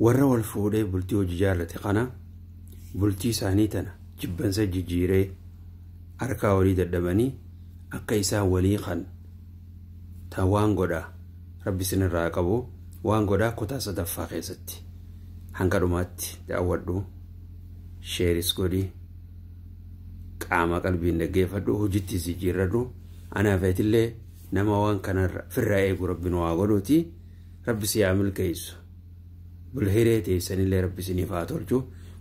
warra wal fuudhee bultii hojii jaallate kana bultii isaanii tana jibbansa jijjiiree harkaa walii dadhabanii akka isaan walii kan ta waan godhaa rabbi isin qabu waan godhaa kutaa sadaffaa keessatti hanga dhumaatti daawwadhu sheeris godhi qaama qalbiin dhaggeeffadhu hojittiis jijjiirradhu anaaf illee nama waan kanarra firraa eegu rabbiin waa godhuuti rabbi si yaa milkeessu bulhiree teessanillee rabbi siniif haa tolchu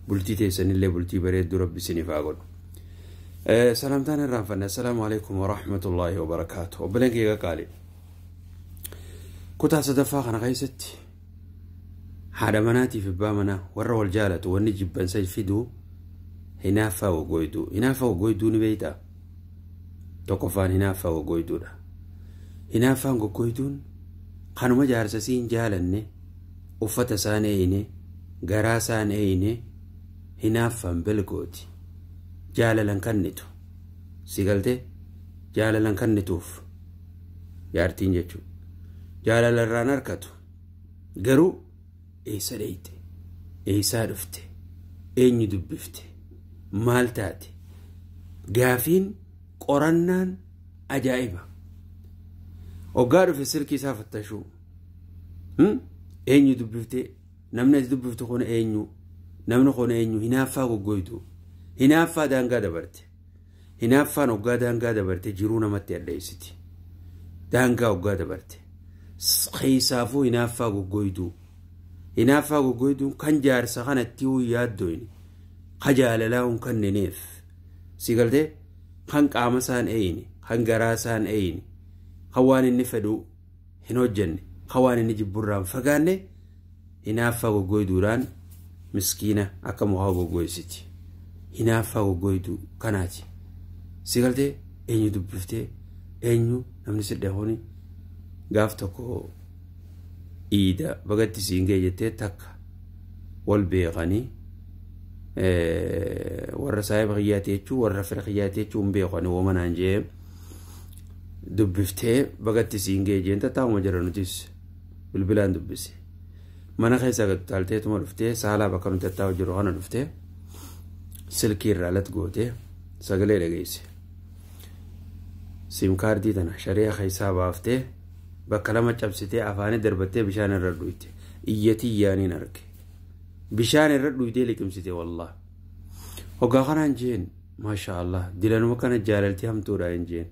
bultii teessanillee bultii bareedduu rabbi siniif haa godhu. Salaamtaan irraanfanne assalaamu alaikum wa rahmatullaahi wa barakaatu obboleen kee qaqqaali. Kutaa sadaffaa kana keessatti haadha manaatii fi abbaa manaa warra wal jaalatu wanni jibbansa fidu hinaaffaa wagooyduu hinaaffaa wagooyduu ni beeytaa tokkoffaan hinaaffaa wagooyduudha hinaaffaan goggooyduun kanuma jaarsasii hin jaalanne. uffata isaan eeyine garaa isaan eeyine hinaaffan bilgooti jaalalan kannitu Sigaltee! galtee jaalalan kannituuf jaartiin jaalala irraan harkatu garuu eessa deeyte eessaa dhufte eenyu dubbifte maal taate gaafiin qorannaan ajaa'iba hoggaa dhufe sirkii isaa fattashuu. Hmm? eenyu dubbifte namni as dubbiftu kun eenyu namni kun eenyu hinaaffaa goggoytu hinaaffaa daangaa dabarte hinaaffaan hoggaa daangaa dabarte jiruu namatti addeessiti daangaa hoggaa dabarte keessaafuu hinaaffaa goggoytu hinaaffaa goggoytuun kan jaarsa kanatti huu yaaddoyne ka jaalalaa hun kannineef si galtee kan qaama isaan eeyine kan garaa isaan eeyine kan waan inni fedhu hin hojjenne akka waan inni jibburraan fagaanne hinaaffaa goggooyduudhaan miskiina akka mohaa goggooysiti hinaaffaa goggooydu kanaati si galtee eenyu dubbiftee eenyu namni sidhahooni gaaf tokko iida bagatti siin ga'e takka wal beekanii warra saayiba kiyyaatee jechuun warra fira kiyyaatee jechuun beekanii woo jee dubbiftee bagatti jira nutis. بلبلان دبسي مانا خيسا قد تالتي تمو رفتي سالا بكرن تتاو جروغانا رفتي سلكي رالت قوتي ساقلي لغيسي سيمكار دي تنا شريا خيسا بافتي بكلمة چبستي افاني دربتي بشان الردويتي ايتي ياني نركي بشان الردويتي لكم ستي والله هو قاقران جين ما شاء الله دلانو مكان جاللتي هم تورا انجين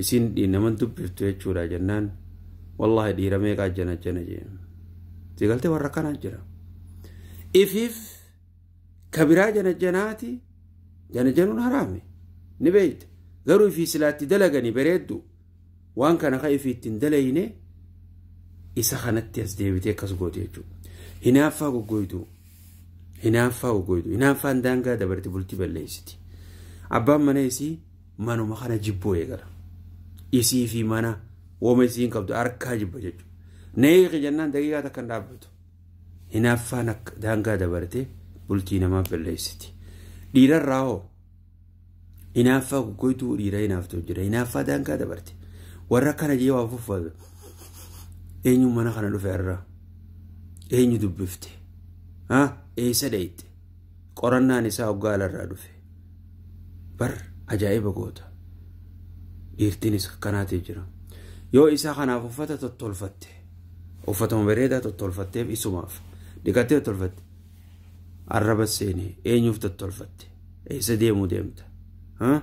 يسين دي نمان دوب بفتوه چورا جنان wallahi dhiira meeqaa jana jana jee sigaltee warra kanaan jira ifiif kabiraa jana janaati jana januun haraame ni beeyte garuu ifii silaatti dalaganii bareeddu waan kana ka ifii dalayne isa kanatti as deebitee akkas goote jechuudha hinaaffaa goggoytuu hinaaffaa goggoytuu hinaaffaan daangaa dabarte bultii balleessiti abbaan mana isii manuma kana jibboo eegala isii fi mana Wooma isiin qabdu harkaa jibba jechuudha. Neeqa jennaan daqiiqaa takka hin dhaabbatu. Hinaaffaan akka daangaa dabalatee bultii namaa balleessiti. Dhiirarraa hoo inaaffaa goggoituu dhiiraa hinaaftu jira. inaaffaa daangaa dabarte. Warra kana jee waan fuuffatu. Eenyu mana kana dhufe irraa? Eenyu dubbifte? Eessa dheeyite? Qorannaan isaa hoggaa irraa dhufe. Bar ajaa'iba goota. Dhiirtiinis akkanaatee jira. يو إسا خناف وفتا تطلفت وفتا مبريدة تطلفت إسو ماف ديكاتي تطلفت عرب السيني إيه نوف تطلفت إيسا ديمو ديمت ها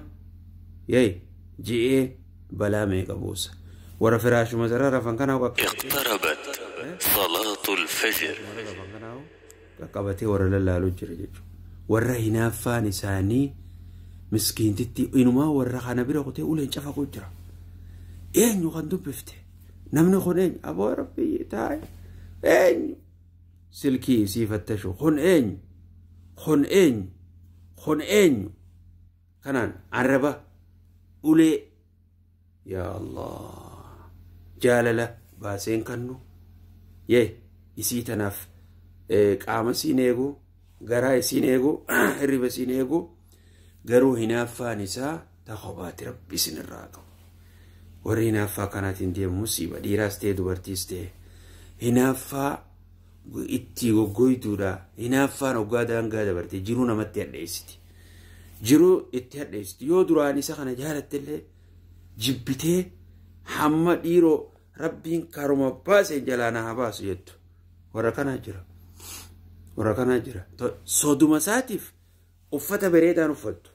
يأي جي إي بلا ميقا بوس ورا فراش مزرا رفن كان وقا اقتربت صلاة الفجر قابتي ورا لله لجر جيجو ورا هنافا نساني مسكين تتي إنو ما ورا خانبير أقوتي أولين شفاقو جرام eenyu kan dubbifte namni kun eenyu aboo rabbii taa'e eenyu silkii sii fattashu kun eenyu kun eenyu kun eenyu kanaan arraba ulee yaa allah jaalala baaseen kannu yee isii tanaaf qaama siin eegu garaa isiin eegu hirriba isiin eegu garuu hinaaffaan isaa ta kobaati rabbi isin irraa qabu. warri hinaaffaa kanaatiin deemu musiiba dhiiraas ta'e dubartiis ta'e hinaaffaa itti goggoituudha hinaaffaan hoggaa daangaa dabarte jiruu namatti hadheessiti jiruu yoo duraan isa kana jaalattillee jibbitee hamma dhiiroo rabbiin karuma baasee jalaana haa baasu jettu warra kanaa jira warra kanaa isaatiif uffata bareedaan uffattu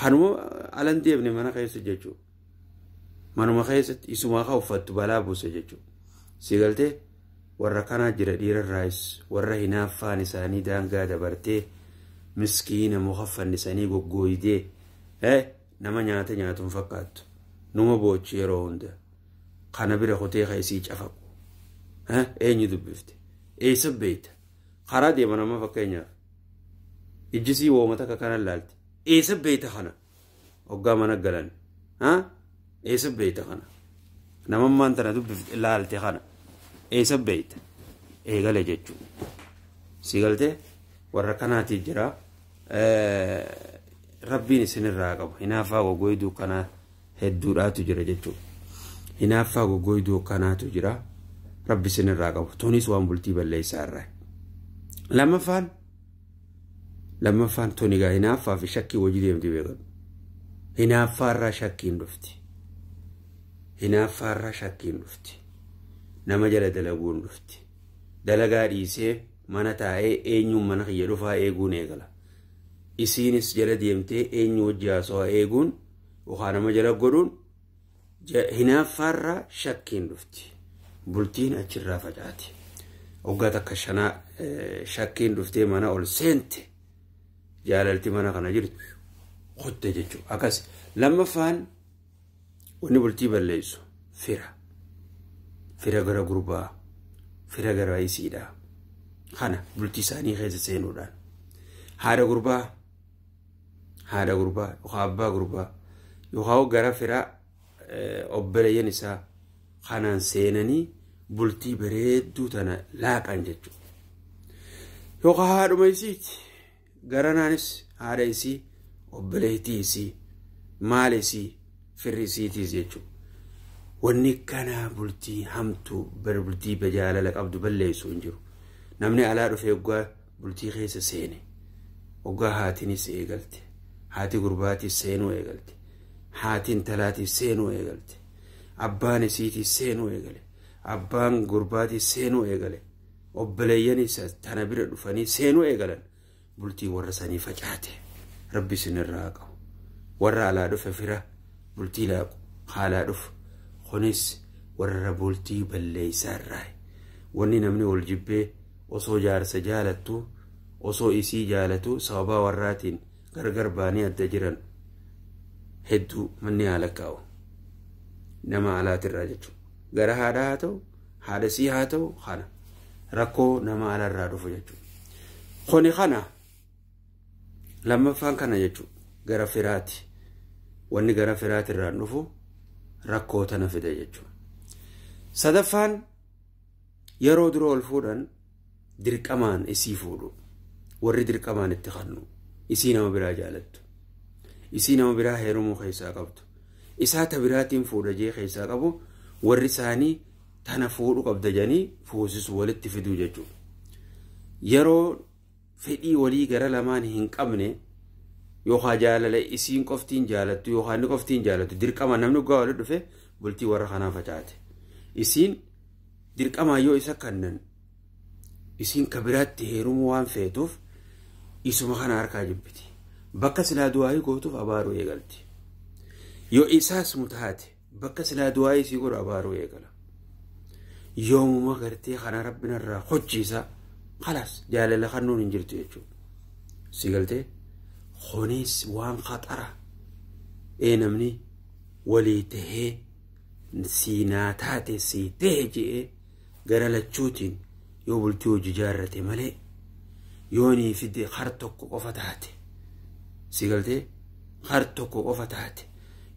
kanuma alan deebne mana keessa jechuudha. manuma keessatti isumaa haa uffattu balaa buuse jechuudha si galtee warra kanaa jira dhiirarraayis warra hinaaffaan isaanii daangaa dabartee miskiina mukaffanni isaanii goggooyitee nama nyaata nyaatuun fakkaattu numa boochi yeroo hunda kana bira kutee isii cafaqu eenyu dubbifte eessa beeyta karaa deema nama fakkeenyaaf ijjisii woomata kakanaan laalti eessa beeyta kana hoggaa mana galan haa. eessa beeyta kana namummaan tana dubbif laalte kana eessa beeyta eegale jechuudha si galtee warra kanaatiif jiraa rabbiin isinirraa qabu hinaaffaa gogoyduu kanaa hedduudhaatu jira jechuudha hinaaffaa gogoyduu kanaatu jira rabbi isinirraa qabu tunis waan bultii balleessaa irraa lammaffaan lammaffaan tunigaa hinaaffaaf shakkii hojii deemtee beekamu hinaaffaa irraa shakkiin dhufti. hinaaffaarraa shakkiin dhufti. Nama jala dalaguun dhufti. Dalagaa dhiisee mana taa'ee eenyuun mana kiyya dhufaa eeguun eegala. Isiinis jala deemtee eenyu hojii haasawaa eeguun yookaan nama jala godhuun hinaaffaarraa shakkiin dhufti. Bultiin achirraa facaati. Waggaa takka shanaa eh, shakkiin dhuftee mana ol seente jaalalti mana kana jirtu qotte jechuudha. Akkas lammaffaan Wanni bultii balleessu fira. Fira gara gurbaa, fira gara isiidhaa. Kana bultii isaanii keessa seenuudhaan. Haadha gurbaa, haadha gurbaa yookaan abbaa gurbaa yookaan gara fira obboleeyyan isaa kanaan seenanii bultii bareedduu tana laaqan jechuudha. Yookaan haadhuma isiiti. Garanaanis haadha isii, obboleettii isii, maal isii. firrisiitiis jechuudha. Wanni kana bultii hamtuu bultii jaalala qabdu balleessu hin jiru. Namni alaa dhufee waggaa bultii keessa seene. Waggaa haatiinis eegalte. Haati gurbaatiis seenuu eegalte. Haatiin talaatiis seenuu eegalte. Abbaan isiitiis seenuu eegale. Abbaan gurbaatiis seenuu eegale. Obboleeyyanis tana bira dhufanii seenuu eegalan. Bultii warra sanii facaate. Rabbi isin irraa qabu. Warra alaa dhufe fira. bultii haalaa dhufu kunis warra bultii balleeysaa irraa wanni namni wal jibbee osoo jaarsa jaalattu osoo isii jaalatu sababaa warraatiin gargar baanii adda jiran hedduu manni haala kaa'u nama alaatirraa jechuudha gara haadhaa haa ta'u haadha sii haa ta'u kana rakkoo nama alaarraa dhufu jechuudha kuni kana lammaffaan kana jechuudha gara firaati. wanni gara firaat irraan dhufu rakkoo tana fide jechuudha. Sadaffaan yeroo duroo ol fuudhan dirqamaan isii fuudhu warri dirqamaan itti hannu isii nama biraa jaalattu isii nama biraa heerumuu keessaa qabdu isaa ta biraatiin fuudhajee keessaa qabu warri isaanii tana fuudhu qabda janii fuusisu walitti fiduu jechuudha. Yeroo fedhii walii gara lamaan hin qabne yookaan jaalala isiin qoftiin jaalattu yookaan inni qoftiin jaalattu dirqama namni gaawwalee dhufe bultii warra kanaa facaate isiin dirqamaa yoo isa kannan isiin kabiraatti heerumuu waan feetuuf isuma kana harkaa jibbiti bakka silaa du'aayii gootuuf abaaruu eegalti yoo isaas mutaate bakka silaa du'aayii isii godhu abaaruu eegala yoomuma gartee kana rabbinarraa hojiisa kalaas jaalala kannuun hin jirtu jechuudha konis waan qaxara ee namni walii tahee siinaa taate sii tahe je'ee gara lachuutiin yoo bultii hoji jaarrate malee yoonii fide har tokko qofa taate Sigaltee har tokko qofa taate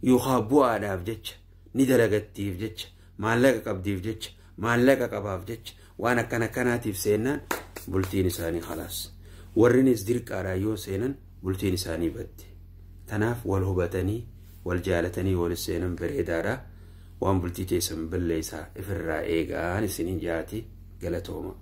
yookaan bu'aadhaaf jecha ni dalagattiif jecha maallaqa qabdiif jecha maallaqa qabaaf jecha waan akan akkanaatiif seennaan bultiin isaanii khalaas warinis dirqaadhaan yoo seenan bultiin isaanii batte tanaaf wal hubatanii wal jaalatanii wal seenan bareedaadha waan bultii keessan balleessaa ifirraa eegaan isiniin jaati galatooma.